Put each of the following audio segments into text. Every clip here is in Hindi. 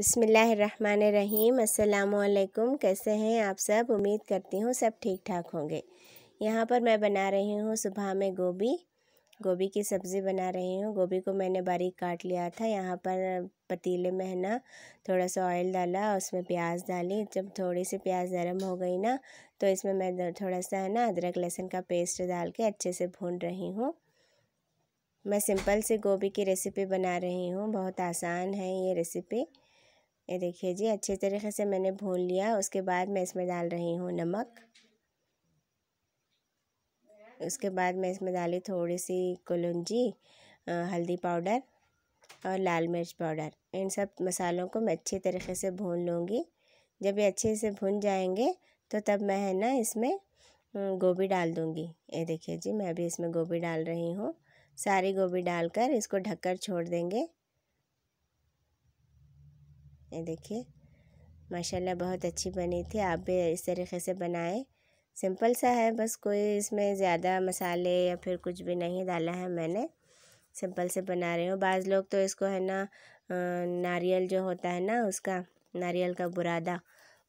बिसमीम् कैसे हैं आप सब उम्मीद करती हूँ सब ठीक ठाक होंगे यहाँ पर मैं बना रही हूँ सुबह में गोभी गोभी की सब्ज़ी बना रही हूँ गोभी को मैंने बारीक काट लिया था यहाँ पर पतीले में है ना थोड़ा सा ऑयल डाला उसमें प्याज डाली जब थोड़ी सी प्याज नरम हो गई ना तो इसमें मैं थोड़ा सा है ना अदरक लहसुन का पेस्ट डाल के अच्छे से भून रही हूँ मैं सिंपल से गोभी की रेसिपी बना रही हूँ बहुत आसान है ये रेसिपी ये देखिए जी अच्छे तरीके से मैंने भून लिया उसके बाद मैं इसमें डाल रही हूँ नमक उसके बाद मैं इसमें डाली थोड़ी सी कुलुंजी हल्दी पाउडर और लाल मिर्च पाउडर इन सब मसालों को मैं अच्छे तरीके से भून लूँगी जब ये अच्छे से भुन जाएंगे तो तब मैं है ना इसमें गोभी डाल दूँगी ये देखिए जी मैं अभी इसमें गोभी डाल रही हूँ सारी गोभी डालकर इसको ढककर छोड़ देंगे ये देखिए माशाल्लाह बहुत अच्छी बनी थी आप भी इस तरीके से बनाएं सिंपल सा है बस कोई इसमें ज़्यादा मसाले या फिर कुछ भी नहीं डाला है मैंने सिंपल से बना रही हूँ बाज़ लोग तो इसको है ना नारियल जो होता है ना उसका नारियल का बुरादा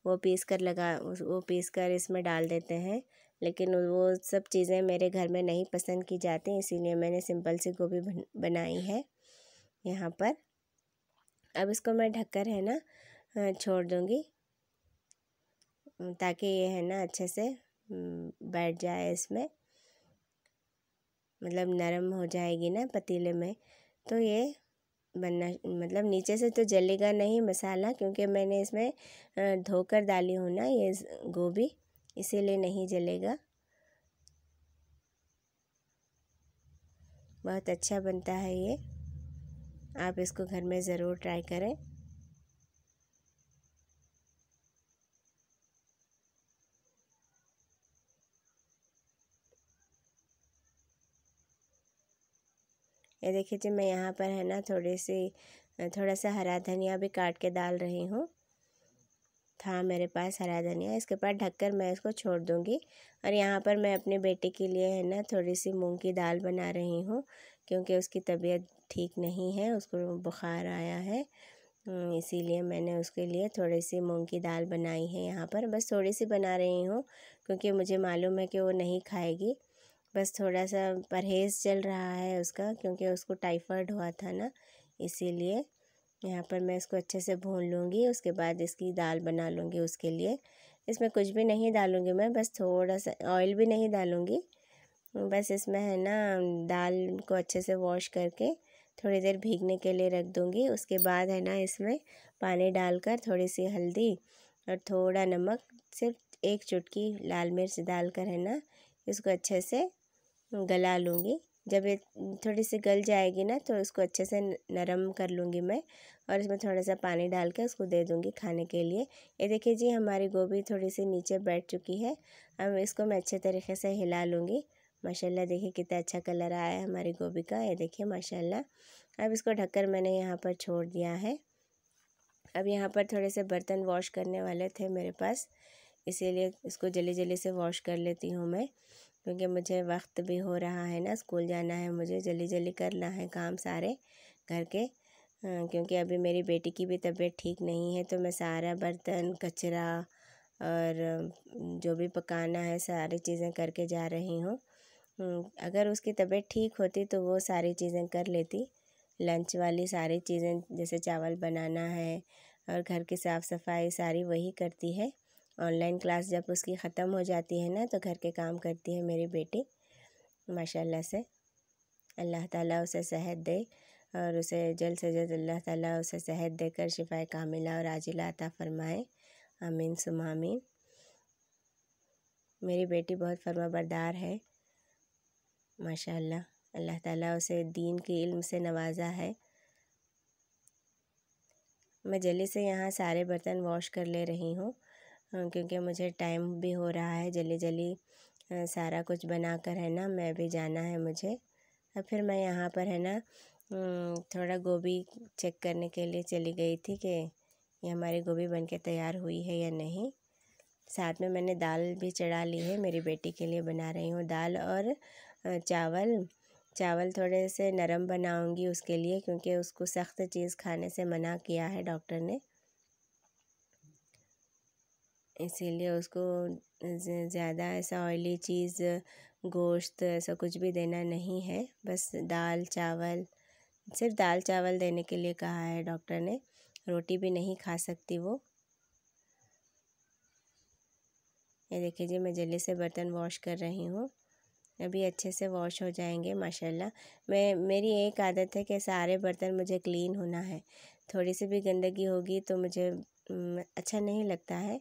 वो पीस कर लगा वो पीस कर इसमें डाल देते हैं लेकिन वो सब चीज़ें मेरे घर में नहीं पसंद की जाती इसीलिए मैंने सिंपल सी गोभी बनाई है यहाँ पर अब इसको मैं ढककर है ना छोड़ दूँगी ताकि ये है ना अच्छे से बैठ जाए इसमें मतलब नरम हो जाएगी ना पतीले में तो ये बनना मतलब नीचे से तो जलेगा नहीं मसाला क्योंकि मैंने इसमें धोकर डाली हूँ ना ये गोभी इसीलिए नहीं जलेगा बहुत अच्छा बनता है ये आप इसको घर में ज़रूर ट्राई करें ये देखिए जी मैं यहाँ पर है ना थोड़ी सी थोड़ा सा हरा धनिया भी काट के डाल रही हूँ था मेरे पास हरा धनिया इसके पास ढककर मैं इसको छोड़ दूँगी और यहाँ पर मैं अपने बेटे के लिए है ना थोड़ी सी मूंग की दाल बना रही हूँ क्योंकि उसकी तबीयत ठीक नहीं है उसको बुखार आया है हम्म, इसीलिए मैंने उसके लिए थोड़ी सी मूंग की दाल बनाई है यहाँ पर बस थोड़ी सी बना रही हूँ क्योंकि मुझे मालूम है कि वो नहीं खाएगी बस थोड़ा सा परहेज़ चल रहा है उसका क्योंकि उसको टाइफाइड हुआ था ना इसीलिए यहाँ पर मैं इसको अच्छे से भून लूँगी उसके बाद इसकी दाल बना लूँगी उसके लिए इसमें कुछ भी नहीं डालूँगी मैं बस थोड़ा सा ऑयल भी नहीं डालूँगी बस इसमें है ना दाल को अच्छे से वॉश करके थोड़ी देर भीगने के लिए रख दूँगी उसके बाद है ना इसमें पानी डालकर थोड़ी सी हल्दी और थोड़ा नमक सिर्फ एक चुटकी लाल मिर्च डालकर है ना इसको अच्छे से गला लूँगी जब ये थोड़ी सी गल जाएगी ना तो इसको अच्छे से नरम कर लूँगी मैं और इसमें थोड़ा सा पानी डाल के उसको दे दूँगी खाने के लिए ये देखिए जी हमारी गोभी थोड़ी सी नीचे बैठ चुकी है अब इसको मैं अच्छे तरीके से हिला लूँगी माशाला देखिए कितना अच्छा कलर आया है हमारी गोभी का ये देखिए माशा अब इसको ढककर मैंने यहाँ पर छोड़ दिया है अब यहाँ पर थोड़े से बर्तन वॉश करने वाले थे मेरे पास इसीलिए इसको जल्दी जल्दी से वॉश कर लेती हूँ मैं क्योंकि मुझे वक्त भी हो रहा है ना स्कूल जाना है मुझे जल्दी जल्दी करना है काम सारे घर के क्योंकि अभी मेरी बेटी की भी तबीयत ठीक नहीं है तो मैं सारा बर्तन कचरा और जो भी पकाना है सारी चीज़ें करके जा रही हूँ अगर उसकी तबीयत ठीक होती तो वो सारी चीज़ें कर लेती लंच वाली सारी चीज़ें जैसे चावल बनाना है और घर की साफ़ सफाई सारी वही करती है ऑनलाइन क्लास जब उसकी ख़त्म हो जाती है ना तो घर के काम करती है मेरी बेटी माशाल्लाह से अल्लाह ताला उसे सेहत दे और उसे जल्द से जल्द अल्लाह ताला उसे सेहत देकर शिफाए कामिला और आजिला अता फ़रमाए आमीन सुमामीन मेरी बेटी बहुत फर्माबरदार है माशाल्लाह अल्लाह ताला उसे दीन के इल्म से नवाजा है मैं जल्दी से यहाँ सारे बर्तन वॉश कर ले रही हूँ हाँ, क्योंकि मुझे टाइम भी हो रहा है जल्दी जल्दी सारा कुछ बना कर है ना मैं भी जाना है मुझे और फिर मैं यहाँ पर है ना थोड़ा गोभी चेक करने के लिए चली गई थी कि ये हमारी गोभी बन के तैयार हुई है या नहीं साथ में मैंने दाल भी चढ़ा ली है मेरी बेटी के लिए बना रही हूँ दाल और चावल चावल थोड़े से नरम बनाऊँगी उसके लिए क्योंकि उसको सख्त चीज़ खाने से मना किया है डॉक्टर ने इसीलिए उसको ज़्यादा ऐसा ऑयली चीज़ गोश्त ऐसा कुछ भी देना नहीं है बस दाल चावल सिर्फ दाल चावल देने के लिए कहा है डॉक्टर ने रोटी भी नहीं खा सकती वो ये देखिए जी मैं जल्दी से बर्तन वॉश कर रही हूँ अभी अच्छे से वॉश हो जाएंगे माशाल्लाह मैं मेरी एक आदत है कि सारे बर्तन मुझे क्लीन होना है थोड़ी सी भी गंदगी होगी तो मुझे अच्छा नहीं लगता है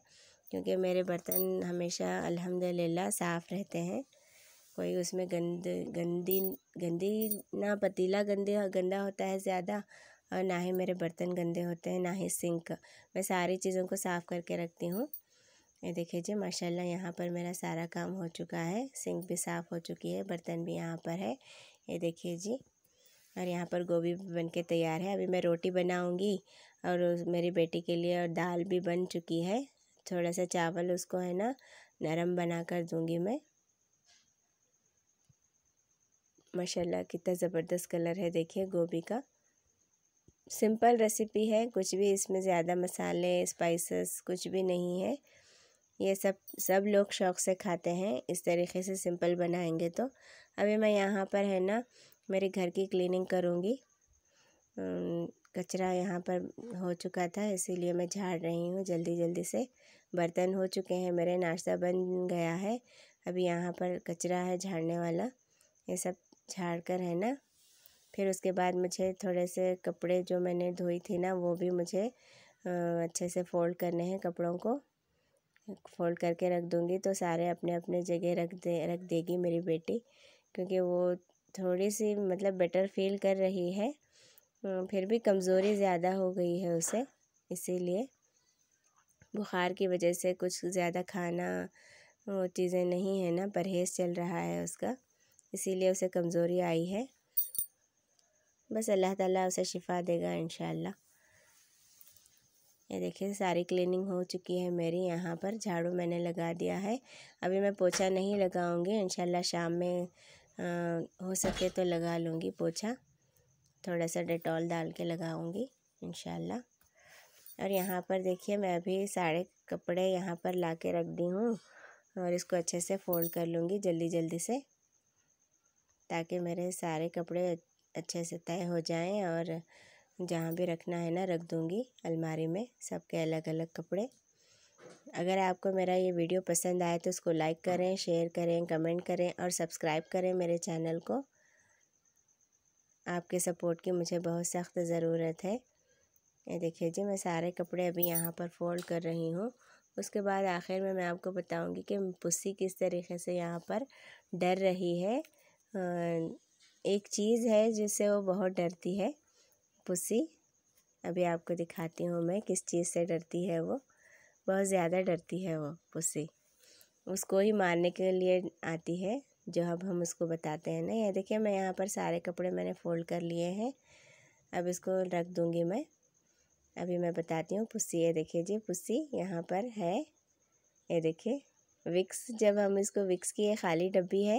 क्योंकि मेरे बर्तन हमेशा अल्हम्दुलिल्लाह साफ़ रहते हैं कोई उसमें गंद गंदी गंदी ना पतीला गंदे गंदा होता है ज़्यादा और ना ही मेरे बर्तन गंदे होते हैं ना ही सिंक मैं सारी चीज़ों को साफ़ करके रखती हूँ ये देखिए जी माशाल्लाह यहाँ पर मेरा सारा काम हो चुका है सिंक भी साफ़ हो चुकी है बर्तन भी यहाँ पर है ये देखिए जी और यहाँ पर गोभी भी बन के तैयार है अभी मैं रोटी बनाऊँगी और मेरी बेटी के लिए और दाल भी बन चुकी है थोड़ा सा चावल उसको है ना नरम बना कर दूँगी मैं माशाल्लाह कितना ज़बरदस्त कलर है देखिए गोभी का सिंपल रेसिपी है कुछ भी इसमें ज़्यादा मसाले स्पाइसेस कुछ भी नहीं है ये सब सब लोग शौक़ से खाते हैं इस तरीके से सिंपल बनाएंगे तो अभी मैं यहाँ पर है ना मेरे घर की क्लीनिंग करूँगी कचरा यहाँ पर हो चुका था इसीलिए मैं झाड़ रही हूँ जल्दी जल्दी से बर्तन हो चुके हैं मेरे नाश्ता बन गया है अभी यहाँ पर कचरा है झाड़ने वाला ये सब झाड़ कर है ना फिर उसके बाद मुझे थोड़े से कपड़े जो मैंने धोई थी ना वो भी मुझे अच्छे से फ़ोल्ड करने हैं कपड़ों को फ़ोल्ड करके रख दूँगी तो सारे अपने अपने जगह रख दे रख देगी मेरी बेटी क्योंकि वो थोड़ी सी मतलब बेटर फील कर रही है फिर भी कमज़ोरी ज़्यादा हो गई है उसे इसीलिए बुखार की वजह से कुछ ज़्यादा खाना वो चीज़ें नहीं है ना परहेज़ चल रहा है उसका इसीलिए उसे कमज़ोरी आई है बस अल्लाह ताला उसे शिफा देगा इन ये देखिए सारी क्लीनिंग हो चुकी है मेरी यहाँ पर झाड़ू मैंने लगा दिया है अभी मैं पोछा नहीं लगाऊँगी इन शाम में आ, हो सके तो लगा लूँगी पोछा थोड़ा सा डिटॉल डाल के लगाऊँगी इन और यहाँ पर देखिए मैं अभी सारे कपड़े यहाँ पर ला के रख दी हूँ और इसको अच्छे से फोल्ड कर लूँगी जल्दी जल्दी से ताकि मेरे सारे कपड़े अच्छे से तय हो जाएं और जहाँ भी रखना है ना रख दूँगी अलमारी में सबके अलग अलग कपड़े अगर आपको मेरा ये वीडियो पसंद आए तो उसको लाइक करें शेयर करें कमेंट करें और सब्सक्राइब करें मेरे चैनल को आपके सपोर्ट की मुझे बहुत सख्त ज़रूरत है ये देखिए जी मैं सारे कपड़े अभी यहाँ पर फोल्ड कर रही हूँ उसके बाद आखिर में मैं आपको बताऊँगी कि पुस्सी किस तरीके से यहाँ पर डर रही है एक चीज़ है जिससे वो बहुत डरती है पुस्सी अभी आपको दिखाती हूँ मैं किस चीज़ से डरती है वो बहुत ज़्यादा डरती है वो पुस्सी उसको ही मारने के लिए आती है जो अब हम उसको बताते हैं ना ये देखिए मैं यहाँ पर सारे कपड़े मैंने फ़ोल्ड कर लिए हैं अब इसको रख दूँगी मैं अभी मैं बताती हूँ पुस्सी ये देखिए जी पुस्सी यहाँ पर है ये देखिए विक्स जब हम इसको विक्स की ये खाली डब्बी है